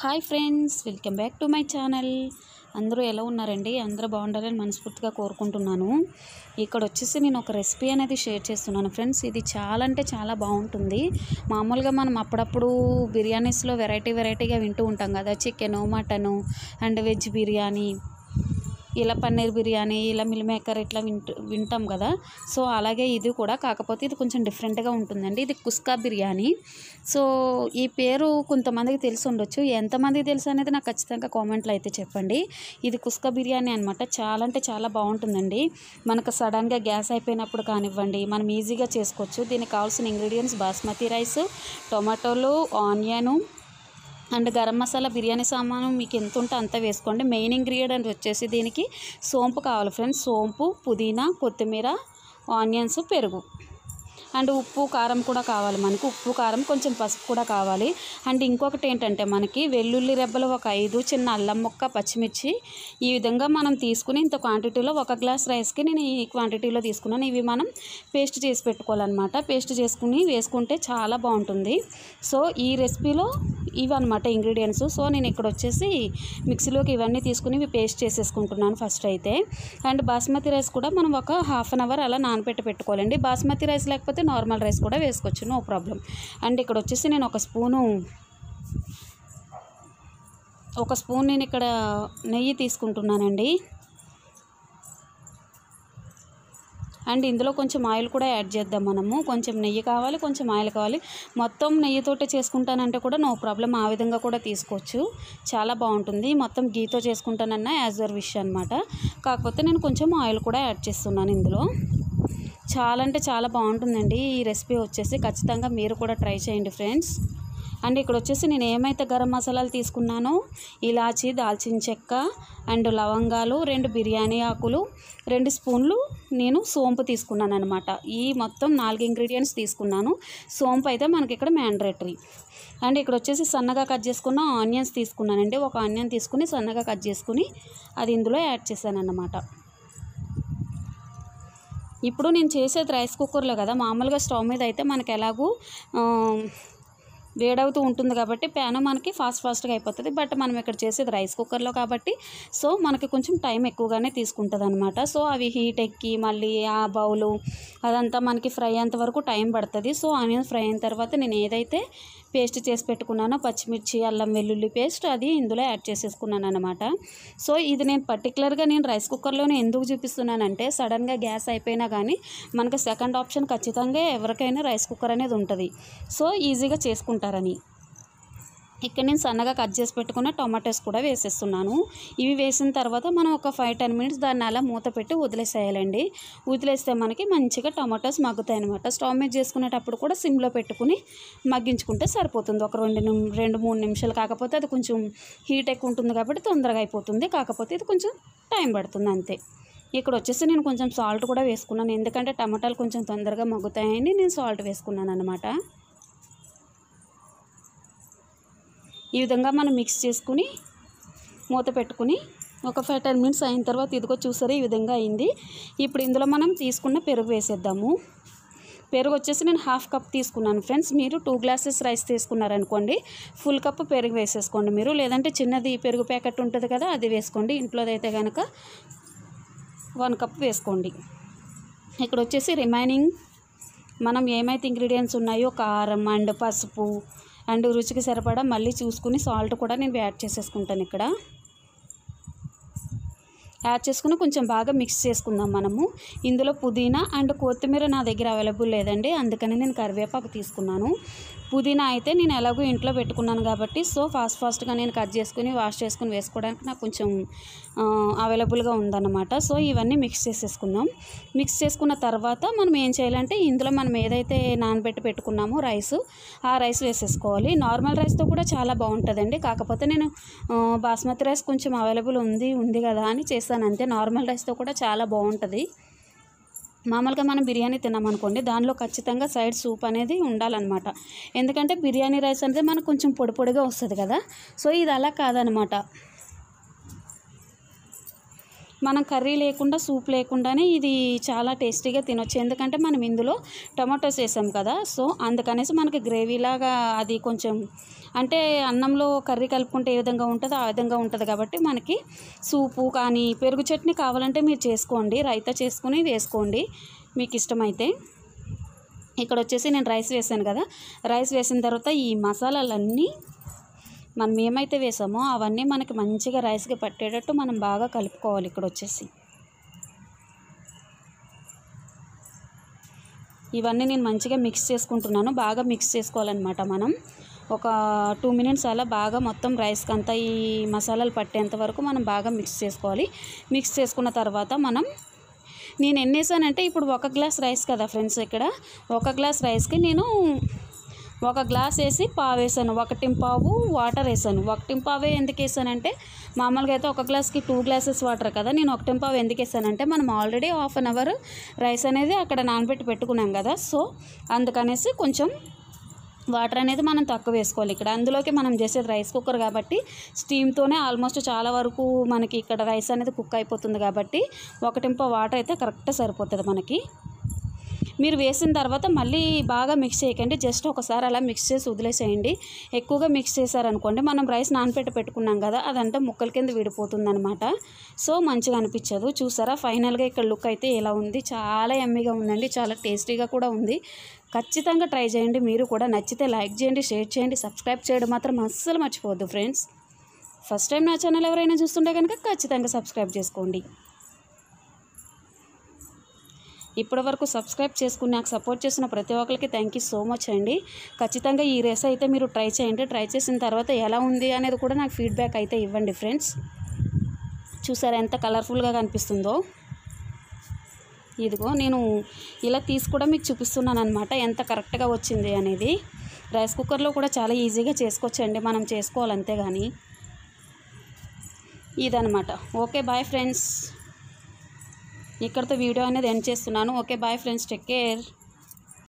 hi friends welcome back to my channel అందరూ ఎలా ఉన్నారండి అందరూ బాగుండాలని మనస్ఫూర్తిగా కోరుకుంటున్నాను ఇక్కడ వచ్చేసి నేను ఒక రెసిపీ అనేది షేర్ చేస్తున్నాను ఫ్రెండ్స్ ఇది చాలా అంటే చాలా బాగుంటుంది మామూలుగా మనం అప్పుడప్పుడు బిర్యానీస్లో వెరైటీ వెరైటీగా వింటూ ఉంటాం కదా chicken mutton and veg biryani ఇలా పన్నీర్ బిర్యానీ ఇలా మిల్ మేకర్ ఇట్లా వింటు వింటాం కదా సో అలాగే ఇది కూడా కాకపోతే ఇది కొంచెం డిఫరెంట్గా ఉంటుందండి ఇది కుస్కా బిర్యానీ సో ఈ పేరు కొంతమందికి తెలిసి ఉండొచ్చు ఎంతమందికి తెలుసు అనేది నాకు ఖచ్చితంగా కామెంట్లో అయితే చెప్పండి ఇది కుస్కా బిర్యానీ అనమాట చాలా అంటే చాలా బాగుంటుందండి మనకు సడన్గా గ్యాస్ అయిపోయినప్పుడు కానివ్వండి మనం ఈజీగా చేసుకోవచ్చు దీనికి కావాల్సిన ఇంగ్రీడియంట్స్ బాస్మతి రైస్ టొమాటోలు ఆనియను అండ్ గరం మసాలా బిర్యానీ సామాను మీకు ఎంత ఉంటే అంత వేసుకోండి మెయిన్ ఇంగ్రీడియంట్ వచ్చేసి దీనికి సోంపు కావాలి ఫ్రెండ్స్ సోంపు పుదీనా కొత్తిమీర ఆనియన్స్ పెరుగు అండ్ ఉప్పు కారం కూడా కావాలి మనకి ఉప్పు కారం కొంచెం పసుపు కూడా కావాలి అండ్ ఇంకొకటి ఏంటంటే మనకి వెల్లుల్లి రెబ్బలు ఒక ఐదు చిన్న అల్లం ముక్క పచ్చిమిర్చి ఈ విధంగా మనం తీసుకుని ఇంత క్వాంటిటీలో ఒక గ్లాస్ రైస్కి నేను ఈ క్వాంటిటీలో తీసుకున్నాను ఇవి మనం పేస్ట్ చేసి పెట్టుకోవాలన్నమాట పేస్ట్ చేసుకుని వేసుకుంటే చాలా బాగుంటుంది సో ఈ రెసిపీలో ఇవి అనమాట ఇంగ్రీడియంట్స్ సో నేను ఇక్కడ వచ్చేసి మిక్సీలోకి ఇవన్నీ తీసుకుని ఇవి పేస్ట్ చేసేసుకుంటున్నాను ఫస్ట్ అయితే అండ్ బాస్మతి రైస్ కూడా మనం ఒక హాఫ్ అన్ అవర్ అలా నానబెట్టి పెట్టుకోవాలండి బాస్మతి రైస్ లేకపోతే నార్మల్ రైస్ కూడా వేసుకోవచ్చు నో ప్రాబ్లం అండ్ ఇక్కడ వచ్చేసి నేను ఒక స్పూను ఒక స్పూన్ నేను ఇక్కడ నెయ్యి తీసుకుంటున్నానండి అండ్ ఇందులో కొంచెం ఆయిల్ కూడా యాడ్ చేద్దాం మనము కొంచెం నెయ్యి కావాలి కొంచెం ఆయిల్ కావాలి మొత్తం నెయ్యితోటే చేసుకుంటానంటే కూడా నో ప్రాబ్లం ఆ విధంగా కూడా తీసుకోవచ్చు చాలా బాగుంటుంది మొత్తం గీతో చేసుకుంటానన్నా యాజ్ అర్ విష్ అనమాట కాకపోతే నేను కొంచెం ఆయిల్ కూడా యాడ్ చేస్తున్నాను ఇందులో చాలా అంటే చాలా బాగుంటుందండి ఈ రెసిపీ వచ్చేసి ఖచ్చితంగా మీరు కూడా ట్రై చేయండి ఫ్రెండ్స్ అండ్ ఇక్కడ వచ్చేసి నేను ఏమైతే గరం మసాలాలు తీసుకున్నానో ఇలాచి దాల్చిన చెక్క అండ్ లవంగాలు రెండు బిర్యానీ ఆకులు రెండు స్పూన్లు నేను సోంపు తీసుకున్నాను అనమాట ఈ మొత్తం నాలుగు ఇంగ్రీడియంట్స్ తీసుకున్నాను సోంపు అయితే మనకి ఇక్కడ మ్యాండరేటరీ అండ్ ఇక్కడ వచ్చేసి సన్నగా కట్ చేసుకున్న ఆనియన్స్ తీసుకున్నానండి ఒక ఆనియన్ తీసుకుని సన్నగా కట్ చేసుకుని అది ఇందులో యాడ్ చేశాను అన్నమాట ఇప్పుడు నేను చేసేది రైస్ కుక్కర్లో కదా మామూలుగా స్టవ్ మీద అయితే మనకు ఎలాగూ వేడవుతూ ఉంటుంది కాబట్టి ప్యాన్ మనకి ఫాస్ట్ ఫాస్ట్గా అయిపోతుంది బట్ మనం ఇక్కడ చేసేది రైస్ కుక్కర్లో కాబట్టి సో మనకి కొంచెం టైం ఎక్కువగానే తీసుకుంటుంది అనమాట సో అవి హీట్ ఎక్కి మళ్ళీ ఆ బౌలు అదంతా మనకి ఫ్రై అయ్యేంత వరకు టైం పడుతుంది సో ఆనియన్ ఫ్రై అయిన తర్వాత నేను ఏదైతే పేస్ట్ చేసి పెట్టుకున్నానో పచ్చిమిర్చి అల్లం వెల్లుల్లి పేస్ట్ అది ఇందులో యాడ్ చేసేసుకున్నాను అనమాట సో ఇది నేను పర్టికులర్గా నేను రైస్ కుక్కర్లోనే ఎందుకు చూపిస్తున్నానంటే సడన్గా గ్యాస్ అయిపోయినా కానీ మనకు సెకండ్ ఆప్షన్ ఖచ్చితంగా ఎవరికైనా రైస్ కుక్కర్ అనేది ఉంటుంది సో ఈజీగా చేసుకుంటాను తింటారని ఇక్కడ నేను సన్నగా కట్ చేసి పెట్టుకున్న టొమాటోస్ కూడా వేసేస్తున్నాను ఇవి వేసిన తర్వాత మనం ఒక ఫైవ్ టెన్ మినిట్స్ దాన్ని అలా మూత పెట్టి వదిలేసేయాలండి వదిలేస్తే మనకి మంచిగా టొమాటోస్ మగ్గుతాయి అనమాట స్టవ్ మీద చేసుకునేటప్పుడు కూడా సిమ్లో పెట్టుకుని మగ్గించుకుంటే సరిపోతుంది ఒక రెండు రెండు మూడు నిమిషాలు కాకపోతే అది కొంచెం హీట్ ఎక్కువ ఉంటుంది కాబట్టి తొందరగా అయిపోతుంది కాకపోతే ఇది కొంచెం టైం పడుతుంది అంతే ఇక్కడ వచ్చేసి నేను కొంచెం సాల్ట్ కూడా వేసుకున్నాను ఎందుకంటే టమాటాలు కొంచెం తొందరగా మగ్గుతాయని నేను సాల్ట్ వేసుకున్నాను అనమాట ఈ విధంగా మనం మిక్స్ చేసుకుని మూత పెట్టుకుని ఒక ఫైవ్ టెన్ మినిట్స్ అయిన తర్వాత ఇదిగో చూసారు ఈ విధంగా అయింది ఇప్పుడు ఇందులో మనం తీసుకున్న పెరుగు వేసేద్దాము పెరుగు వచ్చేసి నేను హాఫ్ కప్ తీసుకున్నాను ఫ్రెండ్స్ మీరు టూ గ్లాసెస్ రైస్ తీసుకున్నారనుకోండి ఫుల్ కప్ పెరుగు వేసేసుకోండి మీరు లేదంటే చిన్నది పెరుగు ప్యాకెట్ ఉంటుంది కదా అది వేసుకోండి అయితే కనుక వన్ కప్ వేసుకోండి ఇక్కడ వచ్చేసి రిమైనింగ్ మనం ఏమైతే ఇంగ్రీడియంట్స్ ఉన్నాయో కారం అండ్ పసుపు అండ్ రుచికి సరిపడా మళ్ళీ చూసుకుని సాల్ట్ కూడా నేను యాడ్ చేసేసుకుంటాను ఇక్కడ యాడ్ చేసుకుని కొంచెం బాగా మిక్స్ చేసుకుందాం మనము ఇందులో పుదీనా అండ్ కొత్తిమీర నా దగ్గర అవైలబుల్ లేదండి అందుకని నేను కరివేపాకు తీసుకున్నాను పుదీనా అయితే నేను ఎలాగో ఇంట్లో పెట్టుకున్నాను కాబట్టి సో ఫాస్ట్ ఫాస్ట్గా నేను కట్ చేసుకుని వాష్ చేసుకుని వేసుకోవడానికి నాకు కొంచెం అవైలబుల్గా ఉందన్నమాట సో ఇవన్నీ మిక్స్ చేసేసుకుందాం మిక్స్ చేసుకున్న తర్వాత మనం ఏం చేయాలంటే ఇందులో మనం ఏదైతే నానబెట్టి పెట్టుకున్నామో రైస్ ఆ రైస్ వేసేసుకోవాలి నార్మల్ రైస్తో కూడా చాలా బాగుంటుందండి కాకపోతే నేను బాస్మతి రైస్ కొంచెం అవైలబుల్ ఉంది ఉంది కదా అని చేశాను అంతే నార్మల్ రైస్తో కూడా చాలా బాగుంటుంది మామూలుగా మనం బిర్యానీ తిన్నామనుకోండి దానిలో ఖచ్చితంగా సైడ్ సూప్ అనేది ఉండాలన్నమాట ఎందుకంటే బిర్యానీ రైస్ అనేది మనకు కొంచెం పొడి పొడిగా వస్తుంది కదా సో ఇది అలా కాదనమాట మనం కర్రీ లేకుండా సూప్ లేకుండానే ఇది చాలా టేస్టీగా తినొచ్చు ఎందుకంటే మనం ఇందులో టమాటోస్ వేసాం కదా సో అందుకనేసి మనకి గ్రేవీలాగా అది కొంచెం అంటే అన్నంలో కర్రీ కలుపుకుంటే ఏ విధంగా ఉంటుందో ఆ విధంగా ఉంటుంది కాబట్టి మనకి సూపు కానీ పెరుగు చట్నీ కావాలంటే మీరు చేసుకోండి రైతా చేసుకుని వేసుకోండి మీకు ఇష్టమైతే ఇక్కడ వచ్చేసి నేను రైస్ వేసాను కదా రైస్ వేసిన తర్వాత ఈ మసాలాలన్నీ మనం ఏమైతే వేసామో అవన్నీ మనకి మంచిగా రైస్కి పట్టేటట్టు మనం బాగా కలుపుకోవాలి ఇక్కడ వచ్చేసి ఇవన్నీ నేను మంచిగా మిక్స్ చేసుకుంటున్నాను బాగా మిక్స్ చేసుకోవాలన్నమాట మనం ఒక టూ మినిట్స్ అలా బాగా మొత్తం రైస్కి అంతా ఈ మసాలాలు పట్టేంత వరకు మనం బాగా మిక్స్ చేసుకోవాలి మిక్స్ చేసుకున్న తర్వాత మనం నేను ఎన్నేసానంటే ఇప్పుడు ఒక గ్లాస్ రైస్ కదా ఫ్రెండ్స్ ఇక్కడ ఒక గ్లాస్ రైస్కి నేను ఒక గ్లాస్ వేసి పావు వేసాను ఒకటి పావు వాటర్ వేసాను ఒకటి పావే ఎందుకు వేసానంటే మామూలుగా అయితే ఒక గ్లాస్కి టూ గ్లాసెస్ వాటర్ కదా నేను ఒకటి పావు ఎందుకు వేసానంటే మనం already half an hour rice అనేది అక్కడ నానబెట్టి పెట్టుకున్నాం కదా సో అందుకనేసి కొంచెం వాటర్ అనేది మనం తక్కువ వేసుకోవాలి ఇక్కడ అందులోకి మనం చేసేది రైస్ కుక్కర్ కాబట్టి స్టీమ్తోనే ఆల్మోస్ట్ చాలా వరకు మనకి ఇక్కడ రైస్ అనేది కుక్ అయిపోతుంది కాబట్టి ఒకటింప వాటర్ అయితే కరెక్ట్ సరిపోతుంది మనకి మీరు వేసిన తర్వాత మళ్ళీ బాగా మిక్స్ చేయకండి జస్ట్ ఒకసారి అలా మిక్స్ చేసి వదిలేసేయండి ఎక్కువగా మిక్స్ చేశారనుకోండి మనం రైస్ నానపెట్ట పెట్టుకున్నాం కదా అదంతా ముక్కల కింద విడిపోతుంది అనమాట సో మంచిగా అనిపించదు చూసారా ఫైనల్గా ఇక్కడ లుక్ అయితే ఎలా ఉంది చాలా ఎమ్మిగా ఉందండి చాలా టేస్టీగా కూడా ఉంది ఖచ్చితంగా ట్రై చేయండి మీరు కూడా నచ్చితే లైక్ చేయండి షేర్ చేయండి సబ్స్క్రైబ్ చేయడం మాత్రం అస్సలు మర్చిపోవద్దు ఫ్రెండ్స్ ఫస్ట్ టైం నా ఛానల్ ఎవరైనా చూస్తుంటే కనుక ఖచ్చితంగా సబ్స్క్రైబ్ చేసుకోండి ఇప్పటి వరకు సబ్స్క్రైబ్ చేసుకుని నాకు సపోర్ట్ చేసిన ప్రతి ఒక్కరికి థ్యాంక్ యూ సో మచ్ అండి ఖచ్చితంగా ఈ రెస్ అయితే మీరు ట్రై చేయండి ట్రై చేసిన తర్వాత ఎలా ఉంది అనేది కూడా నాకు ఫీడ్బ్యాక్ అయితే ఇవ్వండి ఫ్రెండ్స్ చూసారా ఎంత కలర్ఫుల్గా కనిపిస్తుందో ఇదిగో నేను ఇలా తీసి కూడా మీకు చూపిస్తున్నాను అనమాట ఎంత కరెక్ట్గా వచ్చింది అనేది రైస్ కుక్కర్లో కూడా చాలా ఈజీగా చేసుకోవచ్చండి మనం చేసుకోవాలంతే కానీ ఇదనమాట ఓకే బాయ్ ఫ్రెండ్స్ ఇక్కడితో వీడియో అనేది ఎండ్ చేస్తున్నాను okay bye friends take care